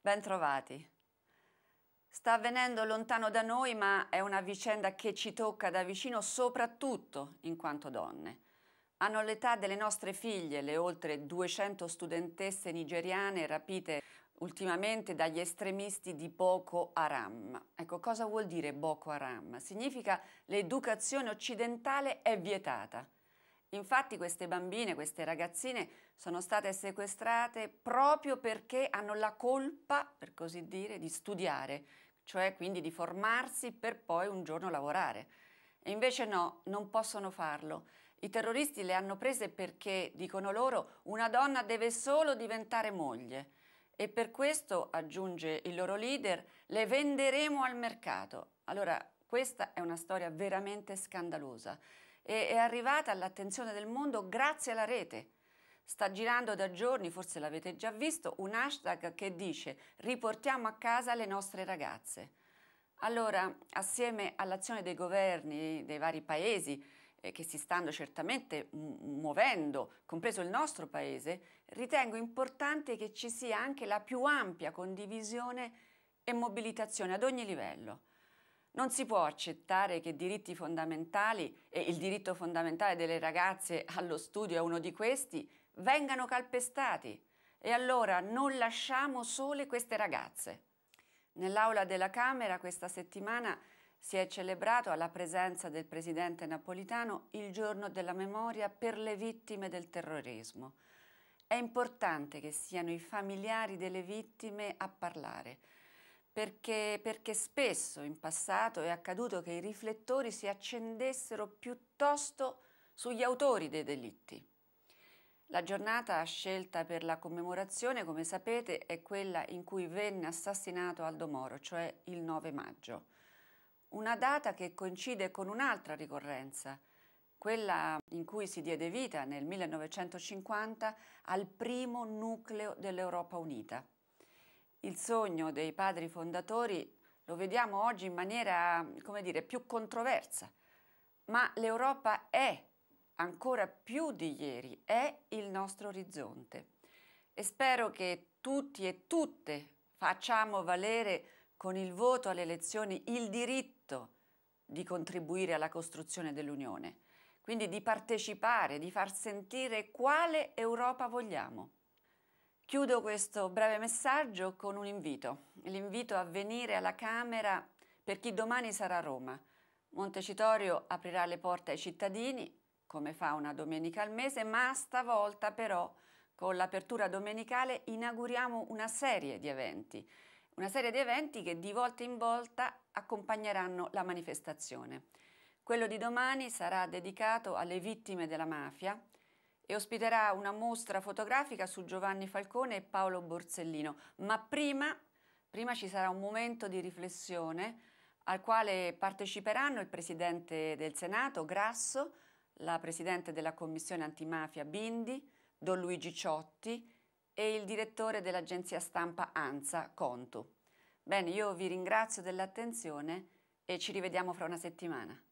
Bentrovati. Sta avvenendo lontano da noi, ma è una vicenda che ci tocca da vicino soprattutto in quanto donne. Hanno l'età delle nostre figlie, le oltre 200 studentesse nigeriane rapite ultimamente dagli estremisti di Boko Haram. Ecco, cosa vuol dire Boko Haram? Significa che l'educazione occidentale è vietata. Infatti queste bambine, queste ragazzine sono state sequestrate proprio perché hanno la colpa, per così dire, di studiare, cioè quindi di formarsi per poi un giorno lavorare. E invece no, non possono farlo. I terroristi le hanno prese perché, dicono loro, una donna deve solo diventare moglie. E per questo, aggiunge il loro leader, le venderemo al mercato. Allora, questa è una storia veramente scandalosa e è arrivata all'attenzione del mondo grazie alla rete. Sta girando da giorni, forse l'avete già visto, un hashtag che dice riportiamo a casa le nostre ragazze. Allora, assieme all'azione dei governi dei vari paesi eh, che si stanno certamente muovendo, compreso il nostro paese, ritengo importante che ci sia anche la più ampia condivisione e mobilitazione ad ogni livello. Non si può accettare che diritti fondamentali, e il diritto fondamentale delle ragazze allo studio è uno di questi, vengano calpestati. E allora non lasciamo sole queste ragazze. Nell'aula della Camera questa settimana si è celebrato alla presenza del presidente napolitano il giorno della memoria per le vittime del terrorismo. È importante che siano i familiari delle vittime a parlare perché, perché spesso in passato è accaduto che i riflettori si accendessero piuttosto sugli autori dei delitti. La giornata scelta per la commemorazione, come sapete, è quella in cui venne assassinato Aldo Moro, cioè il 9 maggio. Una data che coincide con un'altra ricorrenza, quella in cui si diede vita nel 1950 al primo nucleo dell'Europa Unita il sogno dei padri fondatori lo vediamo oggi in maniera, come dire, più controversa, ma l'Europa è ancora più di ieri, è il nostro orizzonte e spero che tutti e tutte facciamo valere con il voto alle elezioni il diritto di contribuire alla costruzione dell'Unione, quindi di partecipare, di far sentire quale Europa vogliamo. Chiudo questo breve messaggio con un invito, l'invito a venire alla Camera per chi domani sarà a Roma. Montecitorio aprirà le porte ai cittadini, come fa una domenica al mese, ma stavolta però con l'apertura domenicale inauguriamo una serie di eventi, una serie di eventi che di volta in volta accompagneranno la manifestazione. Quello di domani sarà dedicato alle vittime della mafia, e ospiterà una mostra fotografica su Giovanni Falcone e Paolo Borsellino. Ma prima, prima ci sarà un momento di riflessione al quale parteciperanno il Presidente del Senato Grasso, la Presidente della Commissione Antimafia Bindi, Don Luigi Ciotti e il Direttore dell'Agenzia Stampa ANSA Conto. Bene, io vi ringrazio dell'attenzione e ci rivediamo fra una settimana.